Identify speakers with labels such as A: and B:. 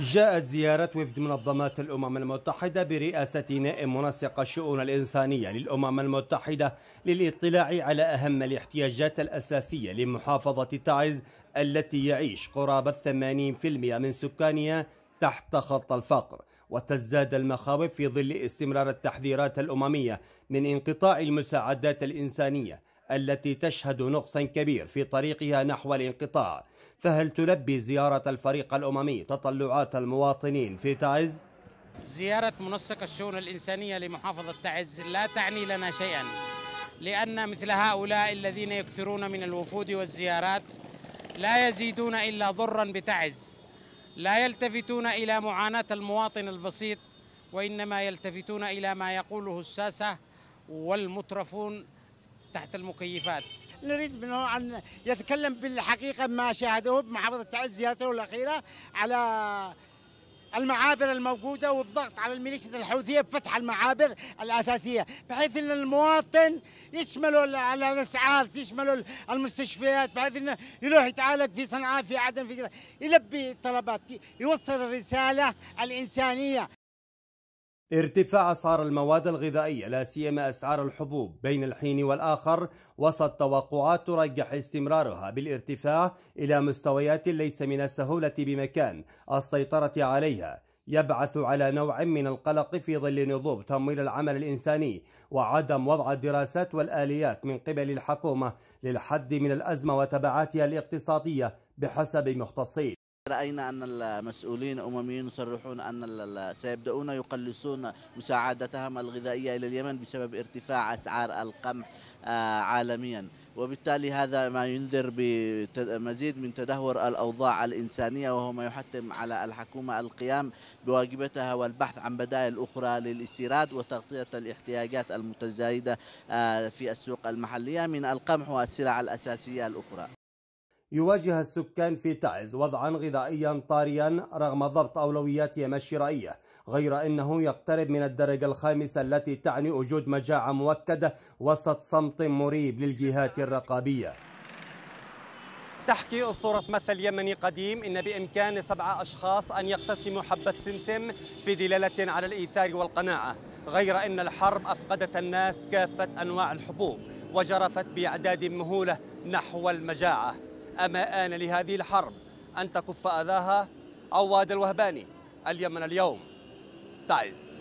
A: جاءت زيارة وفد منظمات الأمم المتحدة برئاسة نائب منسق الشؤون الإنسانية للأمم المتحدة للاطلاع على أهم الاحتياجات الأساسية لمحافظة تعز التي يعيش قرابة 80% من سكانها تحت خط الفقر وتزداد المخاوف في ظل استمرار التحذيرات الأممية من انقطاع المساعدات الإنسانية التي تشهد نقصا كبير في طريقها نحو الانقطاع فهل تلبي زيارة الفريق الأممي تطلعات المواطنين في تعز؟
B: زيارة منسق الشؤون الإنسانية لمحافظة تعز لا تعني لنا شيئا لأن مثل هؤلاء الذين يكثرون من الوفود والزيارات لا يزيدون إلا ضرا بتعز لا يلتفتون إلى معاناة المواطن البسيط وإنما يلتفتون إلى ما يقوله الساسة والمترفون تحت المكيفات نريد منه أن يتكلم بالحقيقة ما شاهدوه بمحافظة تعز زيارته
C: الأخيرة على المعابر الموجودة والضغط على الميليشيات الحوثية بفتح المعابر الأساسية بحيث أن المواطن يشمل الأسعار تشمل المستشفيات بحيث أنه يروح يتعالج في صنعاء في عدن في كذا يلبي الطلبات يوصل الرسالة الإنسانية
A: ارتفاع أسعار المواد الغذائية لا سيما أسعار الحبوب بين الحين والآخر وسط توقعات ترجح استمرارها بالارتفاع إلى مستويات ليس من السهولة بمكان السيطرة عليها يبعث على نوع من القلق في ظل نضوب تمويل العمل الإنساني وعدم وضع الدراسات والآليات من قبل الحكومة للحد من الأزمة وتبعاتها الاقتصادية بحسب مختصين
D: رأينا أن المسؤولين الأمميين يصرحون أن سيبدأون يقلصون مساعدتهم الغذائية إلى اليمن بسبب ارتفاع أسعار القمح آه، عالميا وبالتالي هذا ما ينذر بمزيد من تدهور الأوضاع الإنسانية وهو ما يحتم على الحكومة القيام بواجبتها والبحث عن بدائل أخرى للاستيراد وتغطية الاحتياجات المتزايدة آه، في السوق المحلية من القمح والسلع الأساسية الأخرى
A: يواجه السكان في تعز وضعا غذائيا طاريا رغم ضبط أولوياتهم الشرائية غير أنه يقترب من الدرجة الخامسة التي تعني وجود مجاعة مؤكدة وسط صمت مريب للجهات الرقابية تحكي أسطورة مثل يمني قديم إن بإمكان سبعة أشخاص أن يقتسموا حبة سمسم في دلالة على الإيثار والقناعة غير أن الحرب أفقدت الناس كافة أنواع الحبوب وجرفت بأعداد مهولة نحو المجاعة أما آن لهذه الحرب أن تكف أذاها عواد الوهباني اليمن اليوم تعز